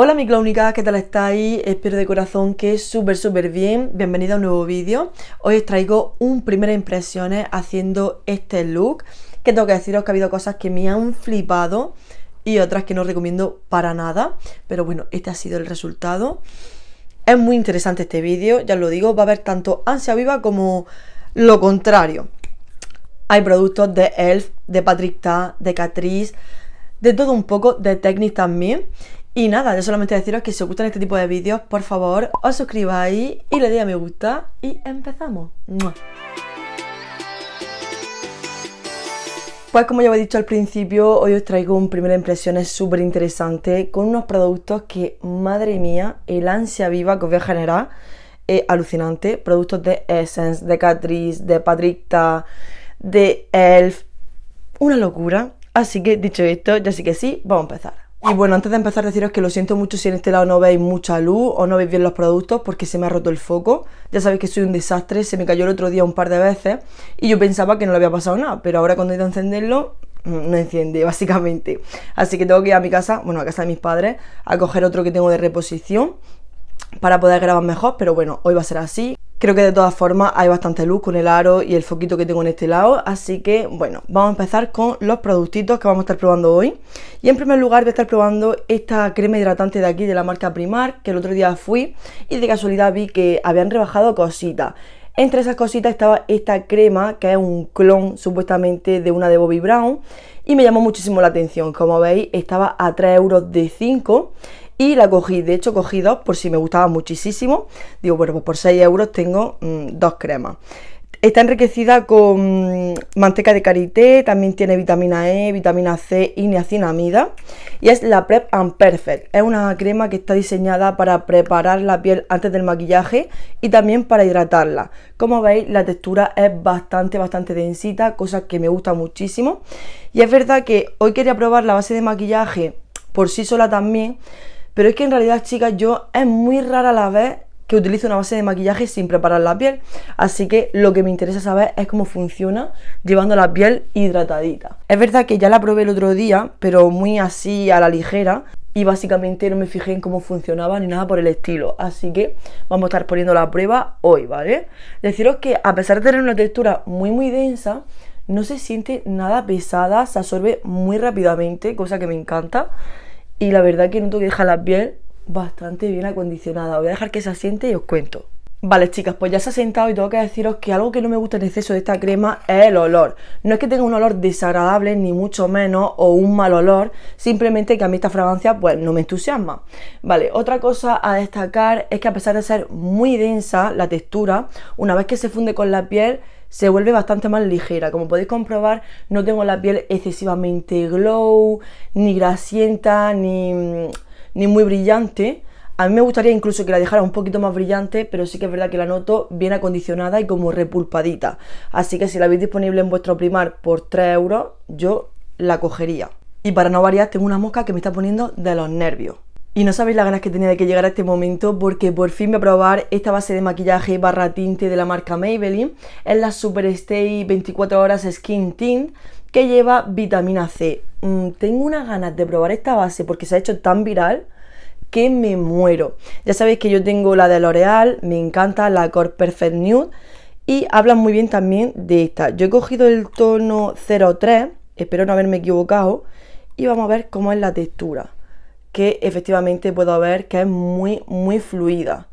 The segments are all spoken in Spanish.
Hola mi ¿qué tal estáis? Espero de corazón que súper súper bien. Bienvenido a un nuevo vídeo. Hoy os traigo un primeras impresiones haciendo este look. Que tengo que deciros que ha habido cosas que me han flipado y otras que no recomiendo para nada. Pero bueno, este ha sido el resultado. Es muy interesante este vídeo, ya os lo digo, va a haber tanto ansia viva como lo contrario. Hay productos de Elf, de Patrick Ta, de Catrice, de todo un poco, de Technic también. Y nada, yo solamente deciros que si os gustan este tipo de vídeos, por favor, os suscribáis y le deis a me gusta y empezamos. Pues como ya os he dicho al principio, hoy os traigo un primer impresiones súper interesante con unos productos que, madre mía, el ansia viva que os voy a generar es alucinante. Productos de Essence, de Catrice, de Patricta, de Elf. Una locura. Así que dicho esto, ya sí que sí, vamos a empezar. Y bueno, antes de empezar deciros que lo siento mucho si en este lado no veis mucha luz o no veis bien los productos porque se me ha roto el foco. Ya sabéis que soy un desastre, se me cayó el otro día un par de veces y yo pensaba que no le había pasado nada, pero ahora cuando he ido a encenderlo mm, no enciende básicamente. Así que tengo que ir a mi casa, bueno, a casa de mis padres, a coger otro que tengo de reposición para poder grabar mejor, pero bueno, hoy va a ser así. Creo que de todas formas hay bastante luz con el aro y el foquito que tengo en este lado, así que bueno, vamos a empezar con los productitos que vamos a estar probando hoy. Y en primer lugar voy a estar probando esta crema hidratante de aquí de la marca Primark, que el otro día fui y de casualidad vi que habían rebajado cositas. Entre esas cositas estaba esta crema, que es un clon supuestamente de una de Bobby Brown, y me llamó muchísimo la atención. Como veis, estaba a 3 euros de 5 y la cogí, de hecho cogí dos por si me gustaba muchísimo. Digo, bueno, pues por 6 euros tengo mm, dos cremas. Está enriquecida con manteca de karité, también tiene vitamina E, vitamina C y niacinamida. Y es la Prep and Perfect. Es una crema que está diseñada para preparar la piel antes del maquillaje y también para hidratarla. Como veis, la textura es bastante, bastante densita, cosa que me gusta muchísimo. Y es verdad que hoy quería probar la base de maquillaje por sí sola también, pero es que en realidad, chicas, yo es muy rara la vez que utilizo una base de maquillaje sin preparar la piel. Así que lo que me interesa saber es cómo funciona llevando la piel hidratadita. Es verdad que ya la probé el otro día, pero muy así a la ligera. Y básicamente no me fijé en cómo funcionaba ni nada por el estilo. Así que vamos a estar poniendo la prueba hoy, ¿vale? Deciros que a pesar de tener una textura muy muy densa, no se siente nada pesada, se absorbe muy rápidamente, cosa que me encanta y la verdad que tengo que deja la piel bastante bien acondicionada. Voy a dejar que se asiente y os cuento. Vale, chicas, pues ya se ha sentado y tengo que deciros que algo que no me gusta en exceso de esta crema es el olor. No es que tenga un olor desagradable, ni mucho menos, o un mal olor, simplemente que a mí esta fragancia pues no me entusiasma. Vale, otra cosa a destacar es que a pesar de ser muy densa la textura, una vez que se funde con la piel, se vuelve bastante más ligera. Como podéis comprobar, no tengo la piel excesivamente glow, ni grasienta, ni, muy brillante. A mí me gustaría incluso que la dejara un poquito más brillante, pero sí que es verdad que la noto bien acondicionada y como repulpadita. Así que si la veis disponible en vuestro primar por 3 euros, yo la cogería. Y para no variar, tengo una mosca que me está poniendo de los nervios. Y no sabéis las ganas que tenía de que a este momento porque por fin voy a probar esta base de maquillaje barra tinte de la marca Maybelline. Es la Stay 24 horas Skin Tint que lleva vitamina C. Mm, tengo unas ganas de probar esta base porque se ha hecho tan viral que me muero. Ya sabéis que yo tengo la de L'Oreal, me encanta la Core Perfect Nude y hablan muy bien también de esta. Yo he cogido el tono 03, espero no haberme equivocado y vamos a ver cómo es la textura que efectivamente puedo ver que es muy, muy fluida.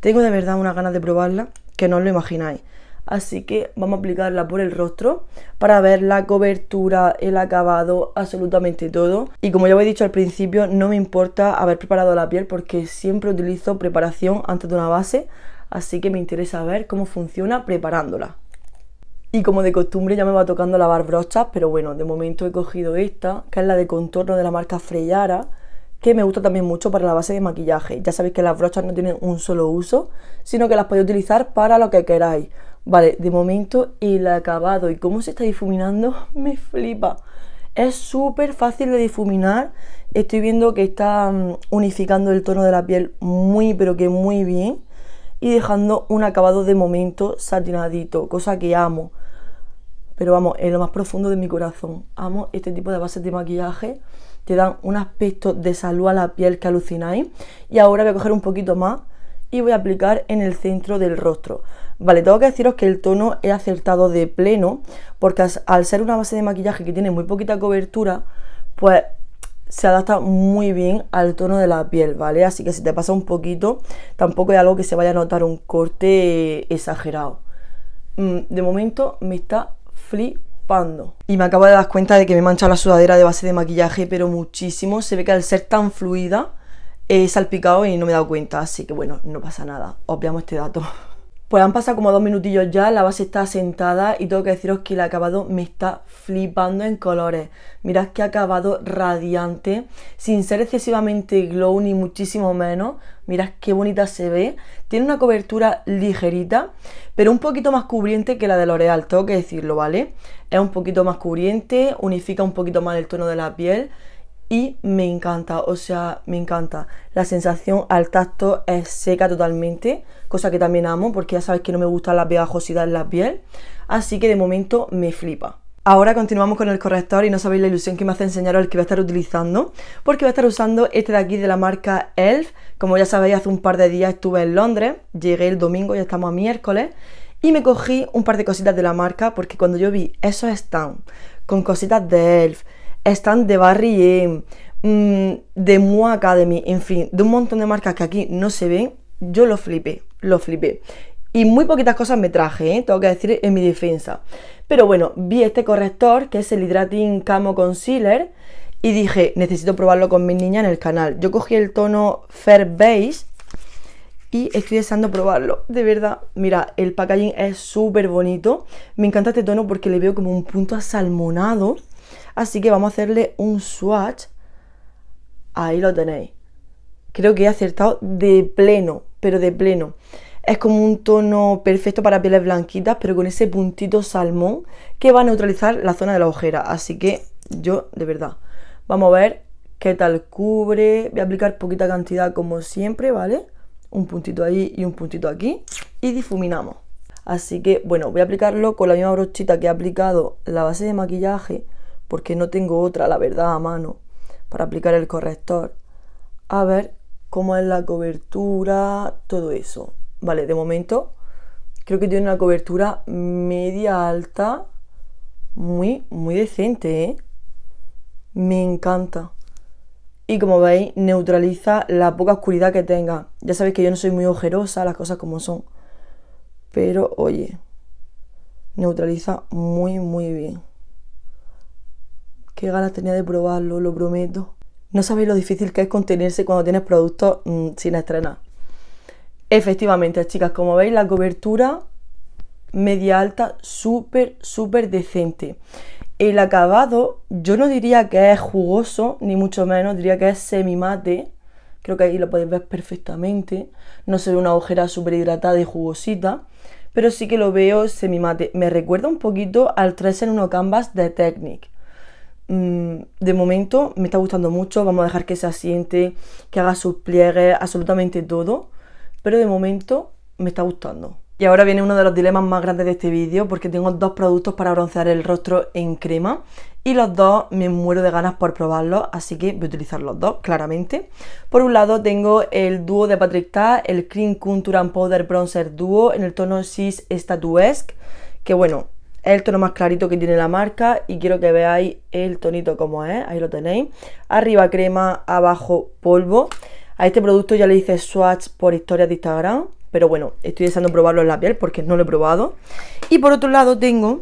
Tengo de verdad una ganas de probarla que no os lo imagináis. Así que vamos a aplicarla por el rostro para ver la cobertura, el acabado, absolutamente todo. Y como ya os he dicho al principio, no me importa haber preparado la piel porque siempre utilizo preparación antes de una base. Así que me interesa ver cómo funciona preparándola. Y como de costumbre ya me va tocando lavar brochas, pero bueno, de momento he cogido esta, que es la de contorno de la marca Freyara que me gusta también mucho para la base de maquillaje. Ya sabéis que las brochas no tienen un solo uso, sino que las podéis utilizar para lo que queráis. Vale, de momento el acabado y cómo se está difuminando me flipa. Es súper fácil de difuminar. Estoy viendo que está mm, unificando el tono de la piel muy pero que muy bien. Y dejando un acabado de momento satinadito, cosa que amo. Pero vamos, en lo más profundo de mi corazón. Amo este tipo de bases de maquillaje te dan un aspecto de salud a la piel que alucináis. Y ahora voy a coger un poquito más y voy a aplicar en el centro del rostro. Vale, tengo que deciros que el tono he acertado de pleno, porque al ser una base de maquillaje que tiene muy poquita cobertura, pues se adapta muy bien al tono de la piel, ¿vale? Así que si te pasa un poquito, tampoco es algo que se vaya a notar un corte exagerado. Mm, de momento me está flip y me acabo de dar cuenta de que me mancha la sudadera de base de maquillaje, pero muchísimo. Se ve que al ser tan fluida, he salpicado y no me he dado cuenta. Así que bueno, no pasa nada. Obviamos este dato. Pues han pasado como dos minutillos ya, la base está sentada y tengo que deciros que el acabado me está flipando en colores. Mirad que acabado radiante, sin ser excesivamente glow ni muchísimo menos. Mirad qué bonita se ve. Tiene una cobertura ligerita, pero un poquito más cubriente que la de L'Oreal, tengo que decirlo, ¿vale? Es un poquito más cubriente, unifica un poquito más el tono de la piel y me encanta, o sea, me encanta. La sensación al tacto es seca totalmente, cosa que también amo porque ya sabéis que no me gusta la pegajosidades en la piel, así que de momento me flipa. Ahora continuamos con el corrector y no sabéis la ilusión que me hace enseñaros el que voy a estar utilizando, porque voy a estar usando este de aquí de la marca ELF. Como ya sabéis, hace un par de días estuve en Londres, llegué el domingo, ya estamos a miércoles, y me cogí un par de cositas de la marca, porque cuando yo vi esos están con cositas de ELF, están de Barry mm, de Mua Academy, en fin, de un montón de marcas que aquí no se ven, yo lo flipé, lo flipé. Y muy poquitas cosas me traje, ¿eh? tengo que decir en mi defensa. Pero bueno, vi este corrector, que es el Hydrating Camo Concealer, y dije, necesito probarlo con mis niñas en el canal. Yo cogí el tono Fair Beige y estoy deseando probarlo. De verdad, mira, el packaging es súper bonito. Me encanta este tono porque le veo como un punto asalmonado Así que vamos a hacerle un swatch. Ahí lo tenéis. Creo que he acertado de pleno, pero de pleno. Es como un tono perfecto para pieles blanquitas, pero con ese puntito salmón que va a neutralizar la zona de la ojera. Así que yo, de verdad, vamos a ver qué tal cubre. Voy a aplicar poquita cantidad como siempre, ¿vale? Un puntito ahí y un puntito aquí. Y difuminamos. Así que, bueno, voy a aplicarlo con la misma brochita que he aplicado la base de maquillaje porque no tengo otra, la verdad, a mano, para aplicar el corrector. A ver cómo es la cobertura, todo eso. Vale, de momento creo que tiene una cobertura media alta, muy, muy decente, ¿eh? Me encanta. Y como veis, neutraliza la poca oscuridad que tenga. Ya sabéis que yo no soy muy ojerosa, las cosas como son. Pero oye, neutraliza muy, muy bien. Qué ganas tenía de probarlo, lo prometo. No sabéis lo difícil que es contenerse cuando tienes productos mm, sin estrenar. Efectivamente, chicas, como veis, la cobertura media alta, súper, súper decente. El acabado, yo no diría que es jugoso, ni mucho menos, diría que es semi mate, Creo que ahí lo podéis ver perfectamente. No se ve una ojera súper hidratada y jugosita, pero sí que lo veo semi mate Me recuerda un poquito al 3 en 1 Canvas de Technic. Mm, de momento me está gustando mucho, vamos a dejar que se asiente, que haga sus pliegues, absolutamente todo, pero de momento me está gustando. Y ahora viene uno de los dilemas más grandes de este vídeo porque tengo dos productos para broncear el rostro en crema y los dos me muero de ganas por probarlos, así que voy a utilizar los dos, claramente. Por un lado tengo el dúo de Patrick Ta, el Cream Contour and Powder Bronzer Duo en el tono Sis Statuesque, que bueno, es el tono más clarito que tiene la marca y quiero que veáis el tonito como es, ahí lo tenéis. Arriba crema, abajo polvo. A este producto ya le hice swatch por historias de Instagram, pero bueno, estoy deseando probarlo en la piel porque no lo he probado. Y por otro lado tengo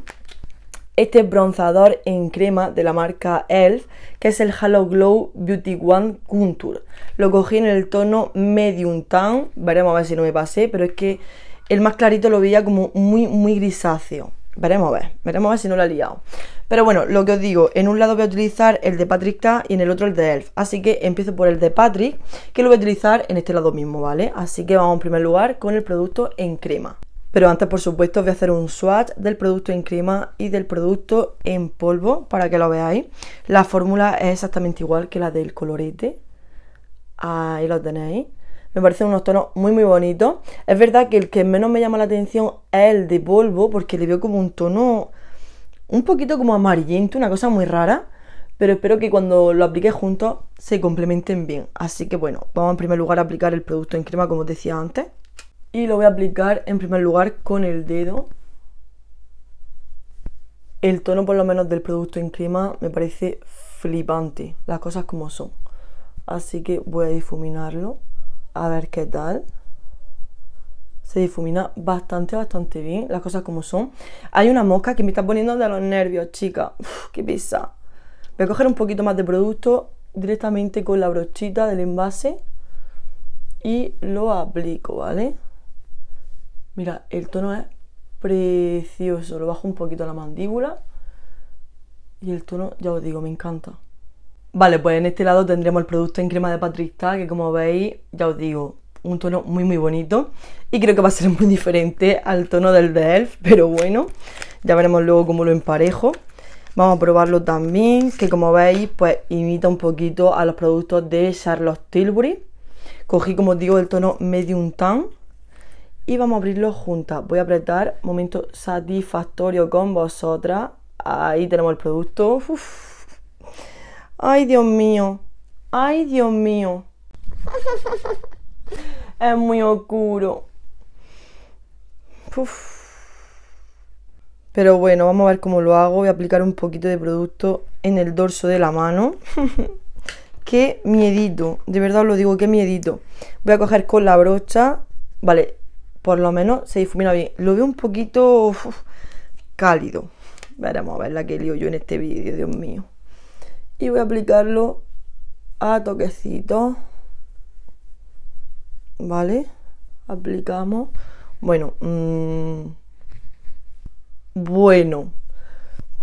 este bronzador en crema de la marca ELF, que es el Halo Glow Beauty One Contour. Lo cogí en el tono Medium Tan, veremos a ver si no me pasé, pero es que el más clarito lo veía como muy, muy grisáceo. Veremos a ver, veremos a ver si no lo he liado. Pero bueno, lo que os digo, en un lado voy a utilizar el de Patrick Ta y en el otro el de Elf. Así que empiezo por el de Patrick, que lo voy a utilizar en este lado mismo, ¿vale? Así que vamos en primer lugar con el producto en crema. Pero antes, por supuesto, voy a hacer un swatch del producto en crema y del producto en polvo para que lo veáis. La fórmula es exactamente igual que la del colorete. Ahí lo tenéis me parecen unos tonos muy muy bonitos. Es verdad que el que menos me llama la atención es el de polvo, porque le veo como un tono un poquito como amarillento, una cosa muy rara. Pero espero que cuando lo aplique juntos se complementen bien. Así que bueno, vamos en primer lugar a aplicar el producto en crema como os decía antes. Y lo voy a aplicar en primer lugar con el dedo. El tono por lo menos del producto en crema me parece flipante. Las cosas como son. Así que voy a difuminarlo a ver qué tal se difumina bastante, bastante bien, las cosas como son. Hay una mosca que me está poniendo de los nervios, chica. qué pesa. Voy a coger un poquito más de producto directamente con la brochita del envase y lo aplico, ¿vale? Mira, el tono es precioso. Lo bajo un poquito a la mandíbula y el tono, ya os digo, me encanta. Vale, pues en este lado tendremos el producto en crema de Patrista, que como veis, ya os digo, un tono muy muy bonito y creo que va a ser muy diferente al tono del de Elf, pero bueno, ya veremos luego cómo lo emparejo. Vamos a probarlo también, que como veis, pues imita un poquito a los productos de Charlotte Tilbury. Cogí, como os digo, el tono Medium Tan y vamos a abrirlo juntas. Voy a apretar, momento satisfactorio con vosotras. Ahí tenemos el producto. Uf. Ay, Dios mío. Ay, Dios mío. es muy oscuro. Pero bueno, vamos a ver cómo lo hago. Voy a aplicar un poquito de producto en el dorso de la mano. qué miedito. De verdad os lo digo, qué miedito. Voy a coger con la brocha. Vale, por lo menos se difumina bien. Lo veo un poquito cálido. Veremos a ver la que lío yo en este vídeo, Dios mío y voy a aplicarlo a toquecito vale aplicamos bueno mm, bueno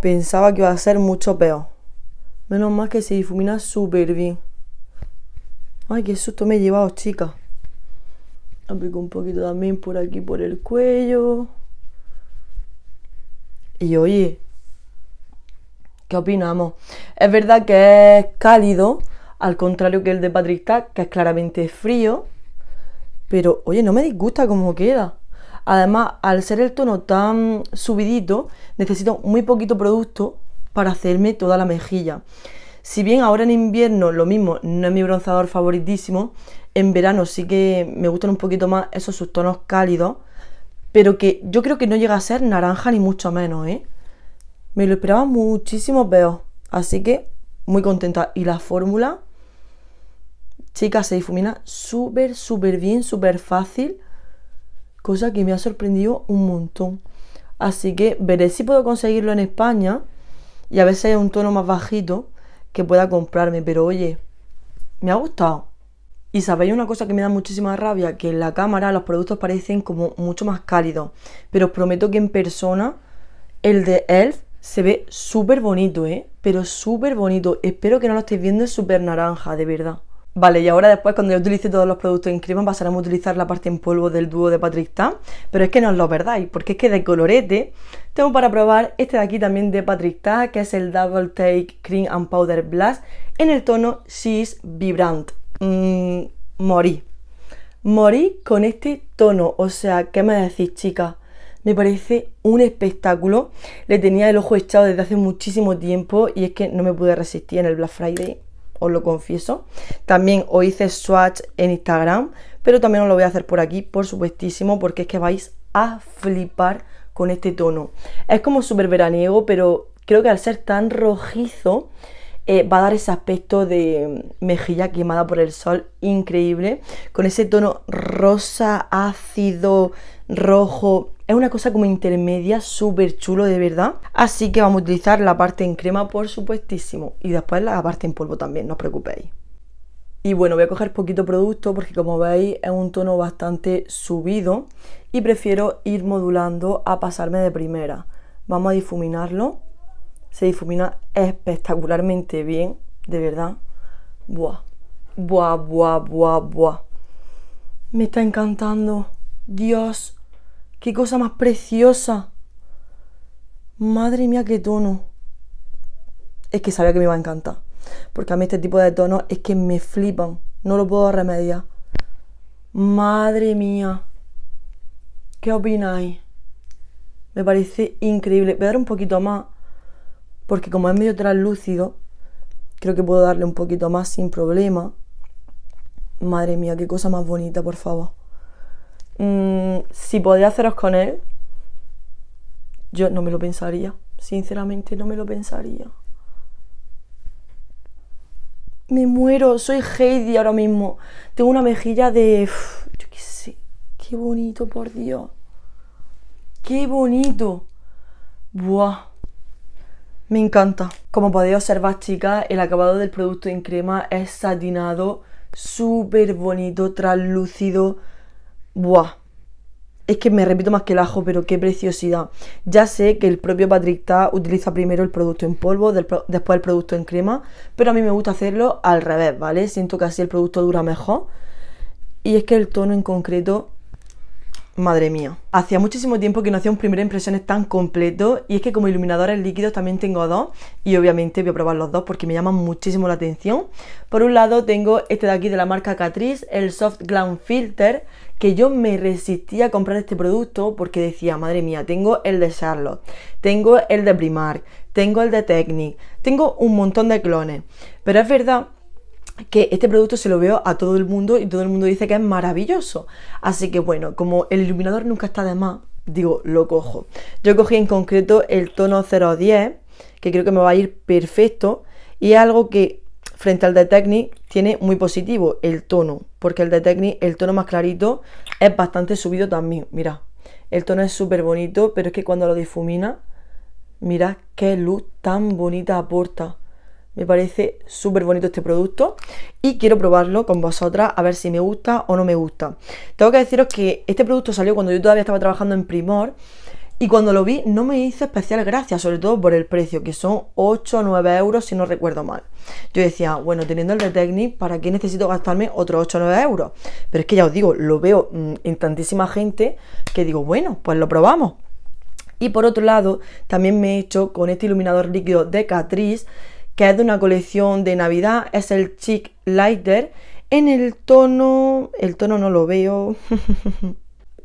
pensaba que iba a ser mucho peor menos mal que se difumina súper bien ay qué susto me he llevado chicas aplico un poquito también por aquí por el cuello y oye ¿Qué opinamos? Es verdad que es cálido, al contrario que el de Patrick que es claramente frío. Pero, oye, no me disgusta cómo queda. Además, al ser el tono tan subidito, necesito muy poquito producto para hacerme toda la mejilla. Si bien ahora en invierno lo mismo no es mi bronzador favoritísimo, en verano sí que me gustan un poquito más esos tonos cálidos, pero que yo creo que no llega a ser naranja ni mucho menos, ¿eh? Me lo esperaba muchísimo peor. Así que muy contenta. Y la fórmula, chicas, se difumina súper, súper bien, súper fácil. Cosa que me ha sorprendido un montón. Así que veré si puedo conseguirlo en España. Y a ver si hay un tono más bajito que pueda comprarme. Pero oye, me ha gustado. Y sabéis una cosa que me da muchísima rabia, que en la cámara los productos parecen como mucho más cálidos. Pero os prometo que en persona el de Elf se ve súper bonito, ¿eh? Pero súper bonito. Espero que no lo estéis viendo, es súper naranja, de verdad. Vale, y ahora después cuando yo utilice todos los productos en crema pasaremos a utilizar la parte en polvo del dúo de Patrick Tan, pero es que no os lo perdáis, porque es que de colorete tengo para probar este de aquí también de Patrick Tan, que es el Double Take Cream and Powder Blast en el tono She's Vibrant. Mmm, morí. Morí con este tono, o sea, ¿qué me decís, chicas? me parece un espectáculo. Le tenía el ojo echado desde hace muchísimo tiempo y es que no me pude resistir en el Black Friday, os lo confieso. También os hice swatch en Instagram, pero también os lo voy a hacer por aquí, por supuestísimo, porque es que vais a flipar con este tono. Es como súper veraniego, pero creo que al ser tan rojizo, eh, va a dar ese aspecto de mejilla quemada por el sol increíble, con ese tono rosa, ácido, rojo, es una cosa como intermedia, súper chulo de verdad. Así que vamos a utilizar la parte en crema, por supuestísimo. Y después la parte en polvo también, no os preocupéis. Y bueno, voy a coger poquito producto porque como veis es un tono bastante subido y prefiero ir modulando a pasarme de primera. Vamos a difuminarlo. Se difumina espectacularmente bien, de verdad. Buah, buah, buah, buah, buah. Me está encantando. Dios, Qué cosa más preciosa. Madre mía, qué tono. Es que sabía que me iba a encantar. Porque a mí este tipo de tonos es que me flipan. No lo puedo remediar. Madre mía. ¿Qué opináis? Me parece increíble. Voy a dar un poquito más. Porque como es medio translúcido, creo que puedo darle un poquito más sin problema. Madre mía, qué cosa más bonita, por favor. Mm, si podía haceros con él, yo no me lo pensaría. Sinceramente no me lo pensaría. Me muero, soy Heidi ahora mismo. Tengo una mejilla de... yo qué sé. Qué bonito, por Dios. Qué bonito. Buah. Me encanta. Como podéis observar, chicas, el acabado del producto en crema es satinado, súper bonito, translúcido. Buah. Es que me repito más que el ajo, pero qué preciosidad. Ya sé que el propio Patrick utiliza primero el producto en polvo, después el producto en crema, pero a mí me gusta hacerlo al revés, ¿vale? Siento que así el producto dura mejor. Y es que el tono en concreto, madre mía. Hacía muchísimo tiempo que no hacía un primer impresiones tan completo y es que como iluminadores líquidos también tengo dos y obviamente voy a probar los dos porque me llaman muchísimo la atención. Por un lado tengo este de aquí de la marca Catrice, el Soft Glam Filter, que yo me resistía a comprar este producto porque decía, madre mía, tengo el de Charlotte, tengo el de Primark, tengo el de Technic, tengo un montón de clones. Pero es verdad que este producto se lo veo a todo el mundo y todo el mundo dice que es maravilloso. Así que bueno, como el iluminador nunca está de más, digo, lo cojo. Yo cogí en concreto el tono 010, que creo que me va a ir perfecto, y es algo que frente al de Technic tiene muy positivo el tono, porque el de Technic, el tono más clarito, es bastante subido también. Mira, el tono es súper bonito, pero es que cuando lo difumina, mira qué luz tan bonita aporta. Me parece súper bonito este producto y quiero probarlo con vosotras a ver si me gusta o no me gusta. Tengo que deciros que este producto salió cuando yo todavía estaba trabajando en Primor y cuando lo vi no me hizo especial gracia, sobre todo por el precio, que son 8 o 9 euros si no recuerdo mal. Yo decía, bueno, teniendo el de Technic, ¿para qué necesito gastarme otros 8 o 9 euros? Pero es que ya os digo, lo veo mm, en tantísima gente que digo, bueno, pues lo probamos. Y por otro lado, también me he hecho con este iluminador líquido de Catrice, que es de una colección de Navidad, es el Chic Lighter, en el tono, el tono no lo veo,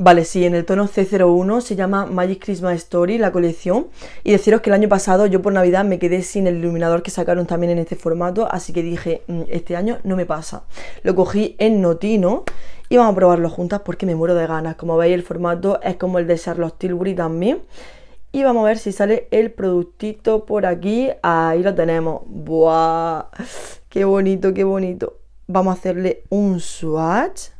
Vale, sí, en el tono C01 se llama Magic Christmas Story la colección y deciros que el año pasado yo por Navidad me quedé sin el iluminador que sacaron también en este formato, así que dije, mm, este año no me pasa. Lo cogí en Notino y vamos a probarlo juntas porque me muero de ganas. Como veis el formato es como el de Charlotte Tilbury también. Y vamos a ver si sale el productito por aquí. Ahí lo tenemos. ¡Buah! ¡Qué bonito, qué bonito! Vamos a hacerle un swatch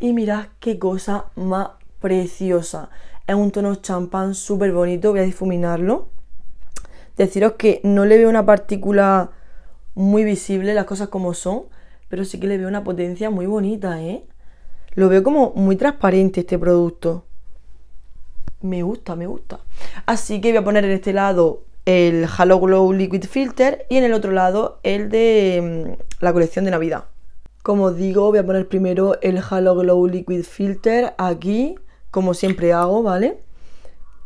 y mirad qué cosa más preciosa. Es un tono champán súper bonito, voy a difuminarlo. Deciros que no le veo una partícula muy visible, las cosas como son, pero sí que le veo una potencia muy bonita, ¿eh? Lo veo como muy transparente este producto. Me gusta, me gusta. Así que voy a poner en este lado el Halo Glow Liquid Filter y en el otro lado el de mm, la colección de Navidad. Como digo, voy a poner primero el Halo Glow Liquid Filter aquí, como siempre hago, ¿vale?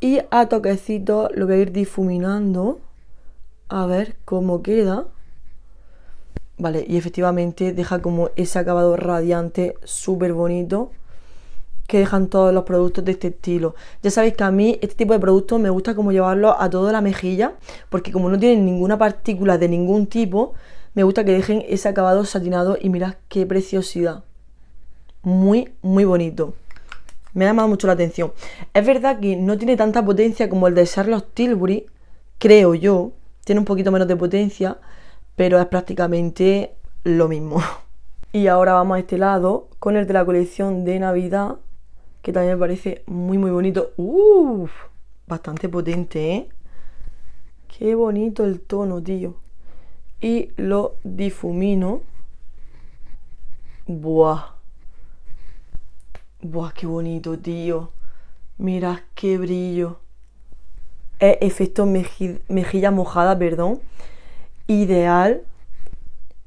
Y a toquecito lo voy a ir difuminando a ver cómo queda. Vale, y efectivamente deja como ese acabado radiante súper bonito que dejan todos los productos de este estilo. Ya sabéis que a mí este tipo de productos me gusta como llevarlo a toda la mejilla, porque como no tienen ninguna partícula de ningún tipo, me gusta que dejen ese acabado satinado y mirad qué preciosidad. Muy, muy bonito. Me ha llamado mucho la atención. Es verdad que no tiene tanta potencia como el de Charlotte Tilbury, creo yo. Tiene un poquito menos de potencia, pero es prácticamente lo mismo. Y ahora vamos a este lado con el de la colección de Navidad, que también me parece muy, muy bonito. Uf, bastante potente, ¿eh? Qué bonito el tono, tío y lo difumino. Buah. Buah, qué bonito, tío. mira qué brillo. Es efecto mejilla mojada, perdón. Ideal.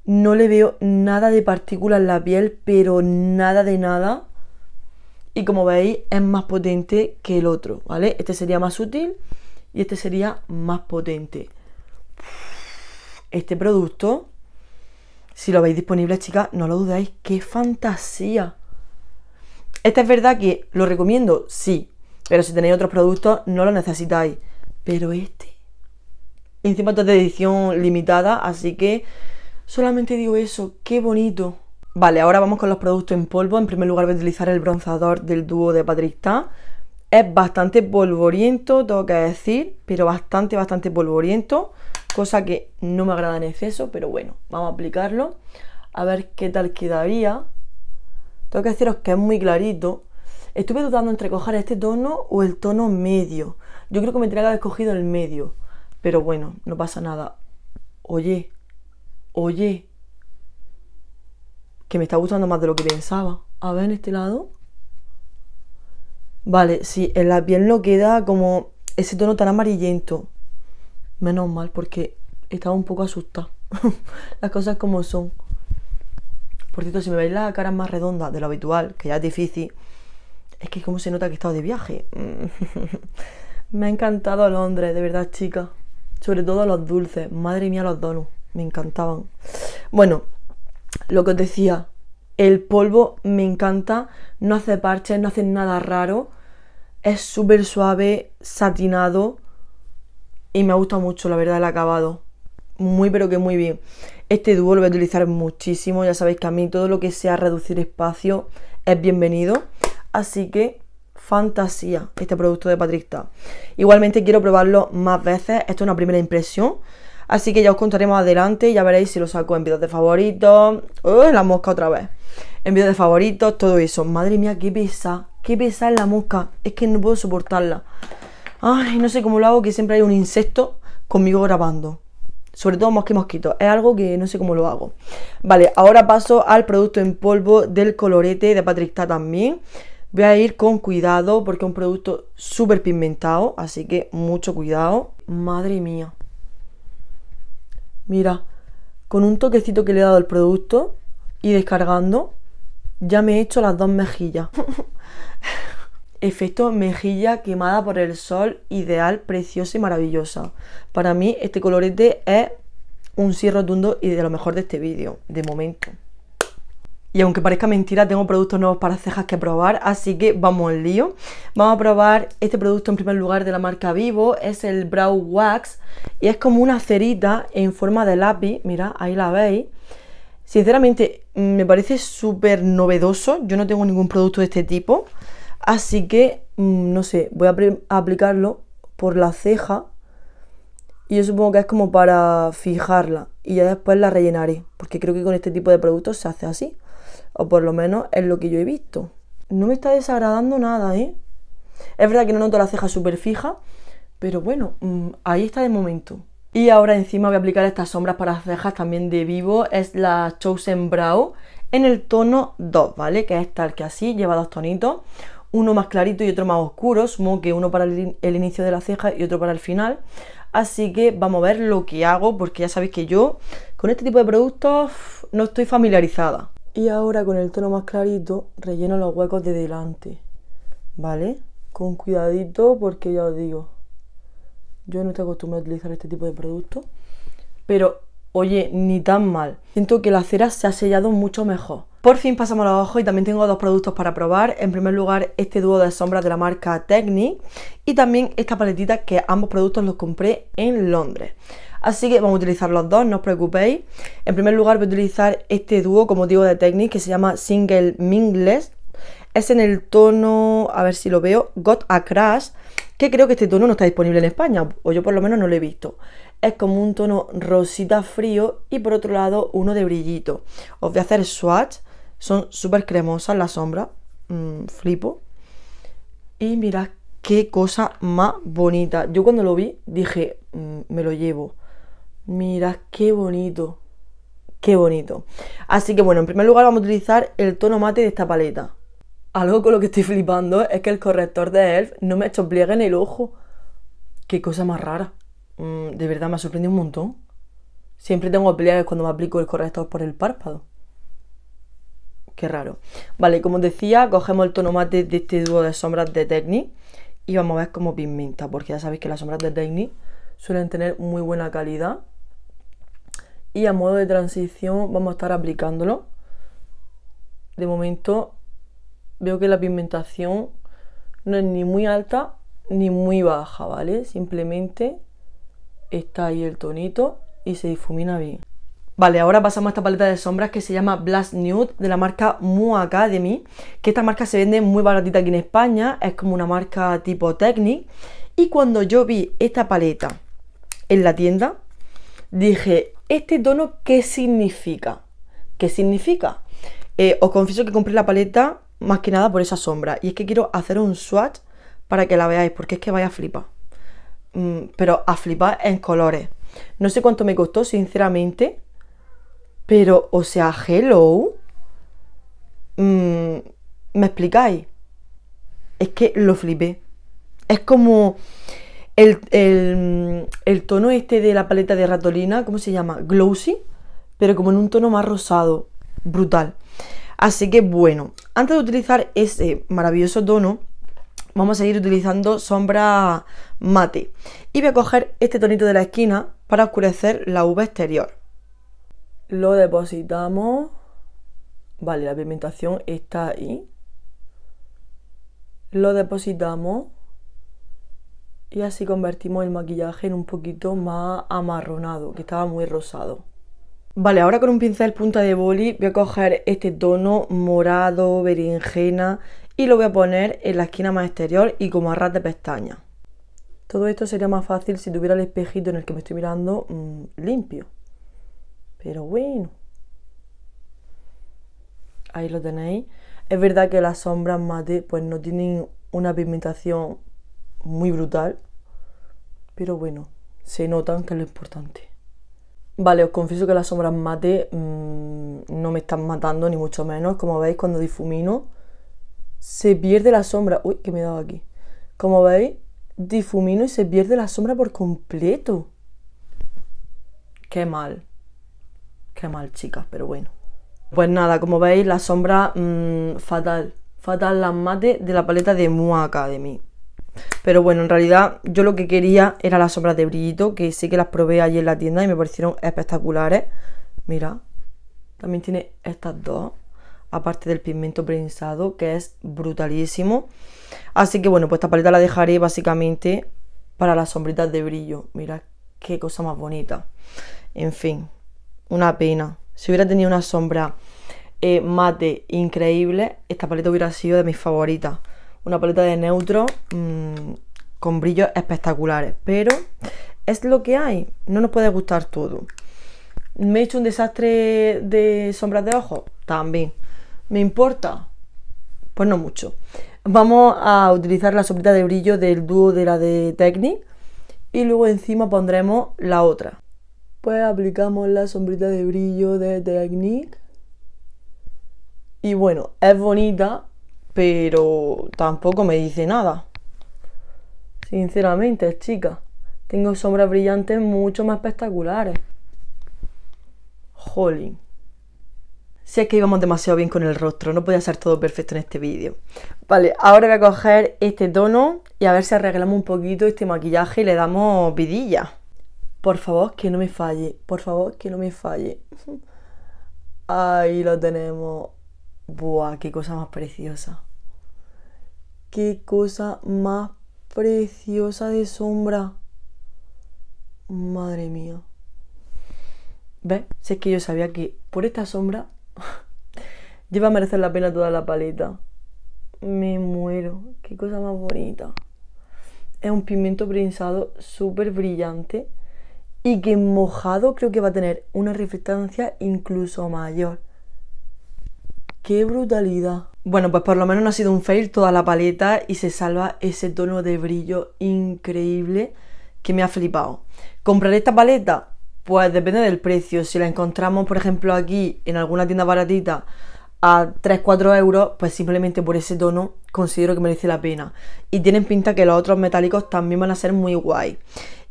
No le veo nada de partículas en la piel, pero nada de nada. Y como veis, es más potente que el otro, ¿vale? Este sería más sutil y este sería más potente este producto, si lo veis disponible, chicas, no lo dudáis, qué fantasía. Esta es verdad que lo recomiendo, sí, pero si tenéis otros productos no lo necesitáis. Pero este, encima es de edición limitada, así que solamente digo eso, qué bonito. Vale, ahora vamos con los productos en polvo. En primer lugar voy a utilizar el bronzador del dúo de Patrista. Es bastante polvoriento, tengo que decir, pero bastante, bastante polvoriento cosa que no me agrada en exceso, pero bueno, vamos a aplicarlo, a ver qué tal quedaría. Tengo que deciros que es muy clarito. Estuve dudando entre coger este tono o el tono medio. Yo creo que me tendría que haber escogido el medio, pero bueno, no pasa nada. Oye, oye, que me está gustando más de lo que pensaba. A ver, en este lado. Vale, sí, en la piel no queda como ese tono tan amarillento. Menos mal, porque estaba un poco asustada. Las cosas como son. Por cierto, si me veis la cara más redonda de lo habitual, que ya es difícil, es que como se nota que he estado de viaje. me ha encantado Londres, de verdad, chica. Sobre todo los dulces. Madre mía, los donuts. Me encantaban. Bueno, lo que os decía, el polvo me encanta. No hace parches, no hace nada raro. Es súper suave, satinado y me ha gustado mucho, la verdad, el acabado. Muy, pero que muy bien. Este dúo lo voy a utilizar muchísimo, ya sabéis que a mí todo lo que sea reducir espacio es bienvenido. Así que fantasía este producto de Patrista. Igualmente quiero probarlo más veces, esto es una primera impresión. Así que ya os contaremos adelante, ya veréis si lo saco en videos de favoritos. ¡Uy, la mosca otra vez! En videos de favoritos, todo eso. Madre mía, qué pesa, qué pesa es la mosca. Es que no puedo soportarla. Ay, no sé cómo lo hago, que siempre hay un insecto conmigo grabando. Sobre todo mosquitos. Es algo que no sé cómo lo hago. Vale, ahora paso al producto en polvo del colorete de Patrick Ta también. Voy a ir con cuidado porque es un producto súper pigmentado. Así que mucho cuidado. Madre mía. Mira, con un toquecito que le he dado al producto y descargando, ya me he hecho las dos mejillas. Efecto mejilla quemada por el sol, ideal, preciosa y maravillosa. Para mí este colorete es un sí rotundo y de lo mejor de este vídeo, de momento. Y aunque parezca mentira, tengo productos nuevos para cejas que probar, así que vamos al lío. Vamos a probar este producto en primer lugar de la marca Vivo, es el Brow Wax y es como una cerita en forma de lápiz, mira, ahí la veis. Sinceramente, me parece súper novedoso, yo no tengo ningún producto de este tipo. Así que, mm, no sé, voy a aplicarlo por la ceja y yo supongo que es como para fijarla y ya después la rellenaré, porque creo que con este tipo de productos se hace así, o por lo menos es lo que yo he visto. No me está desagradando nada, ¿eh? Es verdad que no noto la ceja súper fija, pero bueno, mm, ahí está de momento. Y ahora encima voy a aplicar estas sombras para cejas también de Vivo, es la Chosen Brow en el tono 2, ¿vale? Que es tal que así, lleva dos tonitos uno más clarito y otro más oscuro, supongo que uno para el, inicio de la ceja y otro para el final. Así que vamos a ver lo que hago, porque ya sabéis que yo con este tipo de productos no estoy familiarizada. Y ahora con el tono más clarito relleno los huecos de delante, ¿vale? Con cuidadito porque ya os digo, yo no estoy acostumbrada a utilizar este tipo de productos, pero oye, ni tan mal. Siento que la cera se ha sellado mucho mejor. Por fin pasamos los ojos y también tengo dos productos para probar. En primer lugar, este dúo de sombras de la marca Technic y también esta paletita que ambos productos los compré en Londres. Así que vamos a utilizar los dos, no os preocupéis. En primer lugar voy a utilizar este dúo, como digo, de Technic que se llama Single Mingles. Es en el tono, a ver si lo veo, Got a Crash, que creo que este tono no está disponible en España, o yo por lo menos no lo he visto es como un tono rosita frío y por otro lado uno de brillito. Os voy a hacer swatch son súper cremosas las sombras. Mm, flipo. Y mirad qué cosa más bonita. Yo cuando lo vi dije, mm, me lo llevo. Mirad qué bonito. Qué bonito. Así que bueno, en primer lugar vamos a utilizar el tono mate de esta paleta. Algo con lo que estoy flipando es que el corrector de ELF no me ha hecho pliegue en el ojo. Qué cosa más rara. Mm, de verdad me ha sorprendido un montón. Siempre tengo pliegues cuando me aplico el corrector por el párpado qué raro. Vale, como os decía, cogemos el tono mate de este dúo de sombras de Technic y vamos a ver cómo pigmenta, porque ya sabéis que las sombras de Technic suelen tener muy buena calidad. Y a modo de transición vamos a estar aplicándolo. De momento veo que la pigmentación no es ni muy alta ni muy baja, ¿vale? Simplemente está ahí el tonito y se difumina bien. Vale, ahora pasamos a esta paleta de sombras que se llama Blast Nude de la marca Mu Academy, que esta marca se vende muy baratita aquí en España, es como una marca tipo Technic. Y cuando yo vi esta paleta en la tienda, dije, ¿este tono qué significa? ¿Qué significa? Eh, os confieso que compré la paleta más que nada por esa sombra, y es que quiero hacer un swatch para que la veáis, porque es que vaya a flipar. Mm, pero a flipar en colores. No sé cuánto me costó, sinceramente, pero, o sea, hello. Mm, ¿Me explicáis? Es que lo flipé. Es como mm, el, tono este de la paleta de ratolina, ¿cómo se llama? Glossy, pero como en un tono más rosado. Brutal. Así que bueno, antes de utilizar ese maravilloso tono, vamos a ir utilizando sombra mate. Y voy a coger este tonito de la esquina para oscurecer la uva exterior. Lo depositamos. Vale, la pigmentación está ahí. Lo depositamos. Y así convertimos el maquillaje en un poquito más amarronado, que estaba muy rosado. Vale, ahora con un pincel punta de boli voy a coger este tono morado, berenjena y lo voy a poner en la esquina más exterior y como arras de pestaña. Todo esto sería más fácil si tuviera el espejito en el que me estoy mirando mm, limpio. Pero bueno. Ahí lo tenéis. Es verdad que las sombras mate pues no tienen una pigmentación muy brutal. Pero bueno, se notan que es lo importante. Vale, os confieso que las sombras mate mm, no me están matando, ni mucho menos. Como veis, cuando difumino, se pierde la sombra. Uy, que me he dado aquí. Como veis, difumino y se pierde la sombra por completo. Qué mal mal, chicas, pero bueno. Pues nada, como veis, la sombra mm, fatal. Fatal las mate de la paleta de Mua Academy. Pero bueno, en realidad yo lo que quería era las sombras de brillito, que sí que las probé allí en la tienda y me parecieron espectaculares. Mira, también tiene estas dos, aparte del pigmento prensado, que es brutalísimo. Así que bueno, pues esta paleta la dejaré básicamente para las sombritas de brillo. Mira, qué cosa más bonita. En fin, una pena. Si hubiera tenido una sombra eh, mate increíble, esta paleta hubiera sido de mis favoritas. Una paleta de neutro mm, con brillos espectaculares. Pero es lo que hay. No nos puede gustar todo. ¿Me he hecho un desastre de sombras de ojos? También. ¿Me importa? Pues no mucho. Vamos a utilizar la sombrita de brillo del dúo de la de Technic y luego encima pondremos la otra. Pues aplicamos la sombrita de brillo de Technique. Y bueno, es bonita, pero tampoco me dice nada. Sinceramente, chica, tengo sombras brillantes mucho más espectaculares. Jolín. Si es que íbamos demasiado bien con el rostro, no podía ser todo perfecto en este vídeo. Vale, ahora voy a coger este tono y a ver si arreglamos un poquito este maquillaje y le damos vidilla. Por favor, que no me falle. Por favor, que no me falle. Ahí lo tenemos. Buah, qué cosa más preciosa. Qué cosa más preciosa de sombra. Madre mía. ¿Ves? Si es que yo sabía que por esta sombra lleva a merecer la pena toda la paleta. Me muero. Qué cosa más bonita. Es un pimiento prensado súper brillante y que mojado creo que va a tener una reflectancia incluso mayor. ¡Qué brutalidad! Bueno, pues por lo menos no ha sido un fail toda la paleta y se salva ese tono de brillo increíble que me ha flipado. ¿Compraré esta paleta? Pues depende del precio. Si la encontramos, por ejemplo, aquí en alguna tienda baratita a 3-4 euros, pues simplemente por ese tono considero que merece la pena. Y tienen pinta que los otros metálicos también van a ser muy guay.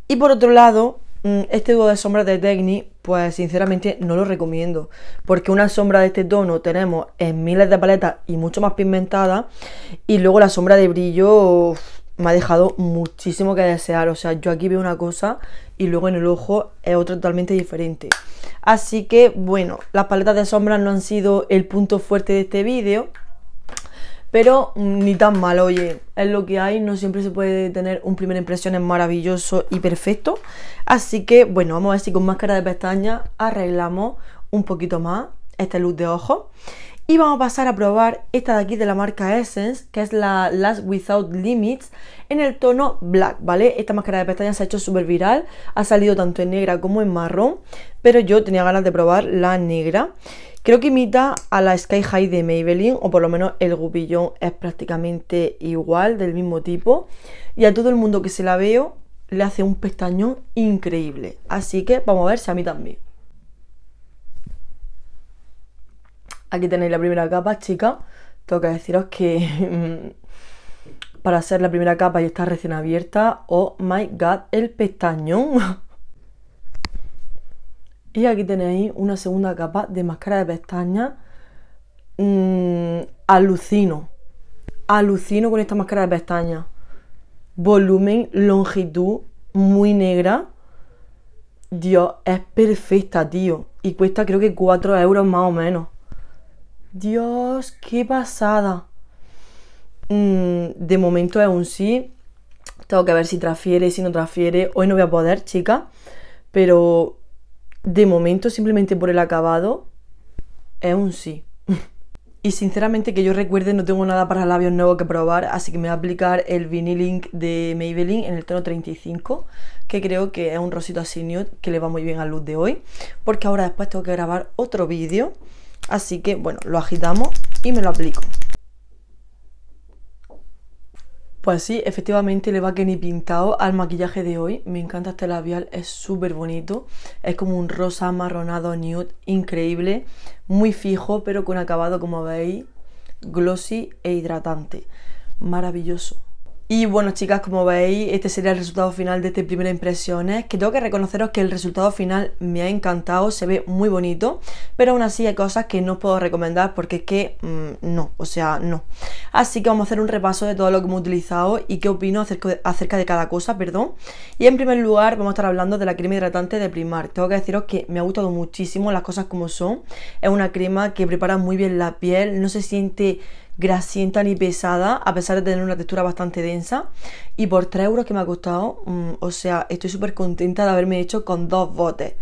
Y por otro lado, Mm, este dúo de sombras de Techni, pues sinceramente no lo recomiendo, porque una sombra de este tono tenemos en miles de paletas y mucho más pigmentada, y luego la sombra de brillo me ha dejado muchísimo que desear, o sea, yo aquí veo una cosa y luego en el ojo es otra totalmente diferente. Así que bueno, las paletas de sombras no han sido el punto fuerte de este vídeo, pero ni tan mal, oye, es lo que hay, no siempre se puede tener un primer impresión es maravilloso y perfecto, así que bueno, vamos a ver si con máscara de pestaña arreglamos un poquito más este luz de ojo y vamos a pasar a probar esta de aquí de la marca Essence, que es la Last Without Limits, en el tono black, ¿vale? Esta máscara de pestaña se ha hecho súper viral, ha salido tanto en negra como en marrón, pero yo tenía ganas de probar la negra. Creo que imita a la Sky High de Maybelline, o por lo menos el gupillón es prácticamente igual, del mismo tipo. Y a todo el mundo que se la veo le hace un pestañón increíble. Así que vamos a ver si a mí también. Aquí tenéis la primera capa, chicas. Tengo que deciros que para ser la primera capa y está recién abierta, oh my god, el pestañón. Y aquí tenéis una segunda capa de máscara de pestañas. Mm, alucino. Alucino con esta máscara de pestañas. Volumen, longitud, muy negra. Dios, es perfecta, tío. Y cuesta creo que 4 euros más o menos. Dios, qué pasada. Mm, de momento es un sí. Tengo que ver si transfiere, si no transfiere. Hoy no voy a poder, chica. Pero de momento, simplemente por el acabado, es un sí. y sinceramente, que yo recuerde, no tengo nada para labios nuevos que probar, así que me voy a aplicar el Vinilink de Maybelline en el tono 35, que creo que es un rosito así nude que le va muy bien a luz de hoy, porque ahora después tengo que grabar otro vídeo, así que bueno, lo agitamos y me lo aplico. Pues sí, efectivamente le va que ni pintado al maquillaje de hoy. Me encanta este labial, es súper bonito. Es como un rosa amarronado nude, increíble. Muy fijo, pero con acabado, como veis, glossy e hidratante. Maravilloso. Y bueno chicas, como veis, este sería el resultado final de este primer impresiones, que tengo que reconoceros que el resultado final me ha encantado, se ve muy bonito, pero aún así hay cosas que no os puedo recomendar porque es que mm, no, o sea, no. Así que vamos a hacer un repaso de todo lo que hemos utilizado y qué opino acerca acerca de cada cosa, perdón. Y en primer lugar vamos a estar hablando de la crema hidratante de Primark. Tengo que deciros que me ha gustado muchísimo las cosas como son. Es una crema que prepara muy bien la piel, no se siente grasienta ni pesada, a pesar de tener una textura bastante densa. Y por 3 euros que me ha costado, mm, o sea, estoy súper contenta de haberme hecho con dos botes.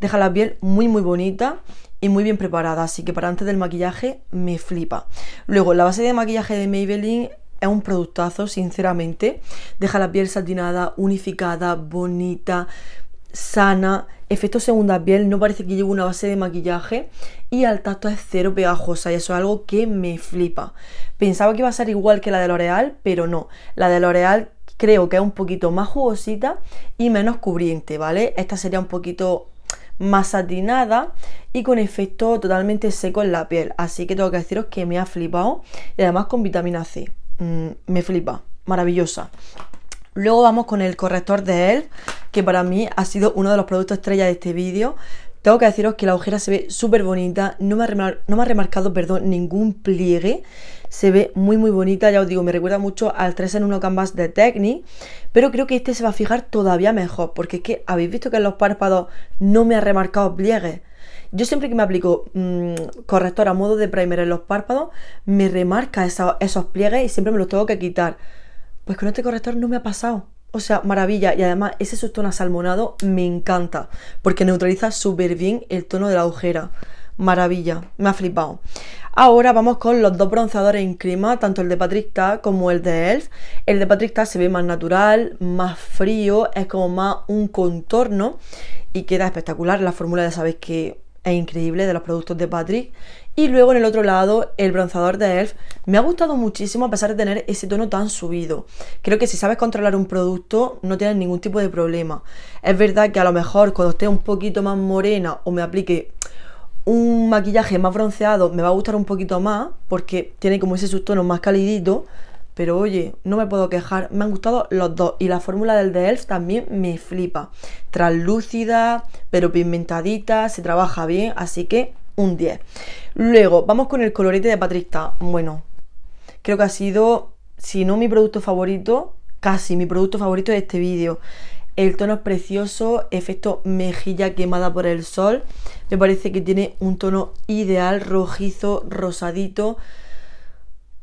Deja la piel muy muy bonita y muy bien preparada, así que para antes del maquillaje me flipa. Luego, la base de maquillaje de Maybelline es un productazo, sinceramente. Deja la piel satinada, unificada, bonita, sana, efecto segunda piel, no parece que lleve una base de maquillaje y al tacto es cero pegajosa y eso es algo que me flipa. Pensaba que iba a ser igual que la de L'Oreal, pero no. La de L'Oreal creo que es un poquito más jugosita y menos cubriente, ¿vale? Esta sería un poquito más satinada y con efecto totalmente seco en la piel. Así que tengo que deciros que me ha flipado y además con vitamina C. Mm, me flipa, maravillosa. Luego vamos con el corrector de ELF, que para mí ha sido uno de los productos estrella de este vídeo. Tengo que deciros que la ojera se ve súper bonita, no me, ha no me ha remarcado perdón, ningún pliegue, se ve muy muy bonita, ya os digo, me recuerda mucho al 3 en 1 Canvas de Technic, pero creo que este se va a fijar todavía mejor, porque es que habéis visto que en los párpados no me ha remarcado pliegues, yo siempre que me aplico mm, corrector a modo de primer en los párpados, me remarca esos pliegues y siempre me los tengo que quitar. Pues con este corrector no me ha pasado. O sea, maravilla. Y además, ese subtono asalmonado me encanta. Porque neutraliza súper bien el tono de la agujera. Maravilla. Me ha flipado. Ahora vamos con los dos bronceadores en crema. Tanto el de Patrick como el de Elf. El de Patrick se ve más natural, más frío. Es como más un contorno. Y queda espectacular. La fórmula ya sabéis que es increíble de los productos de Patrick. Y luego en el otro lado, el bronzador de ELF me ha gustado muchísimo a pesar de tener ese tono tan subido. Creo que si sabes controlar un producto no tienes ningún tipo de problema. Es verdad que a lo mejor cuando esté un poquito más morena o me aplique un maquillaje más bronceado me va a gustar un poquito más porque tiene como ese subtono más calidito. Pero oye, no me puedo quejar, me han gustado los dos y la fórmula del de ELF también me flipa. Translúcida, pero pigmentadita, se trabaja bien, así que un 10. Luego, vamos con el colorete de Patrista, Bueno, creo que ha sido, si no mi producto favorito, casi mi producto favorito de este vídeo. El tono es precioso, efecto mejilla quemada por el sol. Me parece que tiene un tono ideal, rojizo, rosadito.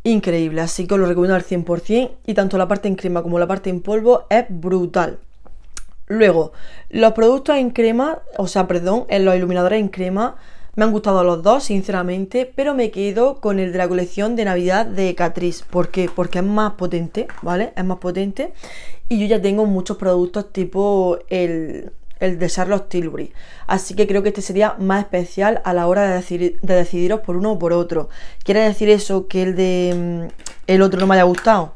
Increíble, así que lo recomiendo al 100% y tanto la parte en crema como la parte en polvo es brutal. Luego, los productos en crema, o sea, perdón, en los iluminadores en crema me han gustado los dos, sinceramente, pero me quedo con el de la colección de Navidad de Catrice. ¿Por qué? Porque es más potente, ¿vale? Es más potente. Y yo ya tengo muchos productos tipo el, el de Charlotte Tilbury. Así que creo que este sería más especial a la hora de, de decidiros por uno o por otro. ¿Quiere decir eso que el de mm, el otro no me haya gustado?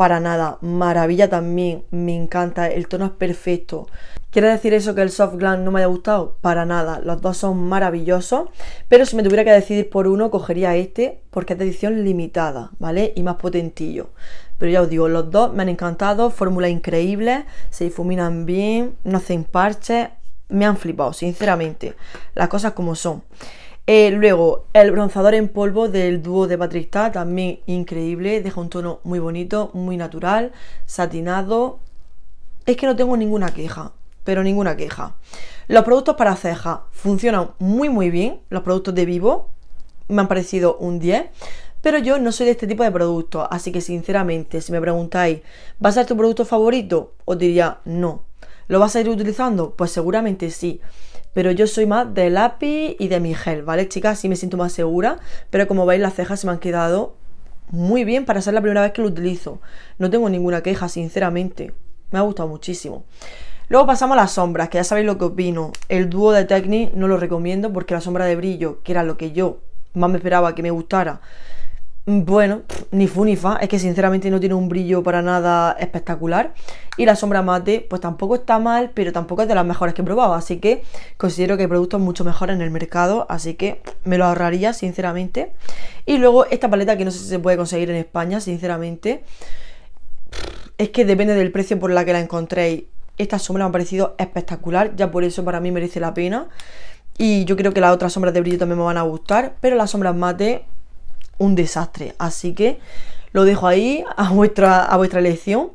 para nada. Maravilla también, me encanta, el tono es perfecto. ¿Quiere decir eso que el soft glam no me haya gustado? Para nada, los dos son maravillosos, pero si me tuviera que decidir por uno, cogería este, porque es de edición limitada, ¿vale? Y más potentillo. Pero ya os digo, los dos me han encantado, fórmula increíble, se difuminan bien, no hacen parches, me han flipado, sinceramente, las cosas como son. Eh, luego, el bronzador en polvo del dúo de Patrista, también increíble, deja un tono muy bonito, muy natural, satinado. Es que no tengo ninguna queja, pero ninguna queja. Los productos para cejas funcionan muy muy bien, los productos de Vivo me han parecido un 10, pero yo no soy de este tipo de productos, así que sinceramente, si me preguntáis, ¿va a ser tu producto favorito? Os diría no. ¿Lo vas a ir utilizando? Pues seguramente sí pero yo soy más de lápiz y de mi gel, ¿vale, chicas? Sí me siento más segura, pero como veis las cejas se me han quedado muy bien para ser la primera vez que lo utilizo. No tengo ninguna queja, sinceramente. Me ha gustado muchísimo. Luego pasamos a las sombras, que ya sabéis lo que opino. El dúo de Techni no lo recomiendo porque la sombra de brillo, que era lo que yo más me esperaba que me gustara, bueno, ni fu ni fa, es que sinceramente no tiene un brillo para nada espectacular. Y la sombra mate, pues tampoco está mal, pero tampoco es de las mejores que he probado. Así que considero que hay productos mucho mejores en el mercado, así que me lo ahorraría, sinceramente. Y luego esta paleta que no sé si se puede conseguir en España, sinceramente. Es que depende del precio por la que la encontréis. Esta sombra me ha parecido espectacular, ya por eso para mí merece la pena. Y yo creo que las otras sombras de brillo también me van a gustar, pero las sombras mate un desastre. Así que lo dejo ahí a vuestra, elección.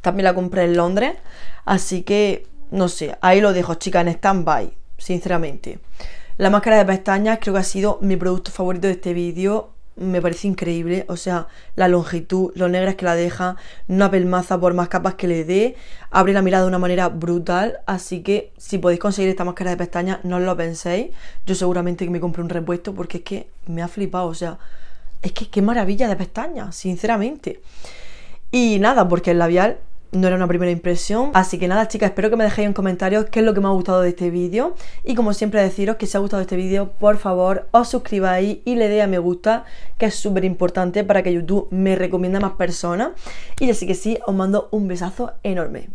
También la compré en Londres. Así que, no sé, ahí lo dejo, chicas, en stand-by, sinceramente. La máscara de pestañas creo que ha sido mi producto favorito de este vídeo. Me parece increíble, o sea, la longitud, lo negras que la deja, no pelmaza por más capas que le dé, abre la mirada de una manera brutal, así que si podéis conseguir esta máscara de pestañas, no os lo penséis. Yo seguramente que me compré un repuesto porque es que me ha flipado, o sea, es que qué maravilla de pestañas, sinceramente. Y nada, porque el labial no era una primera impresión. Así que nada, chicas, espero que me dejéis en comentarios qué es lo que me ha gustado de este vídeo. Y como siempre deciros que si os ha gustado este vídeo, por favor, os suscribáis y le deis a me gusta, que es súper importante para que YouTube me recomienda a más personas. Y así que sí, os mando un besazo enorme.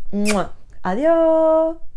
¡Adiós!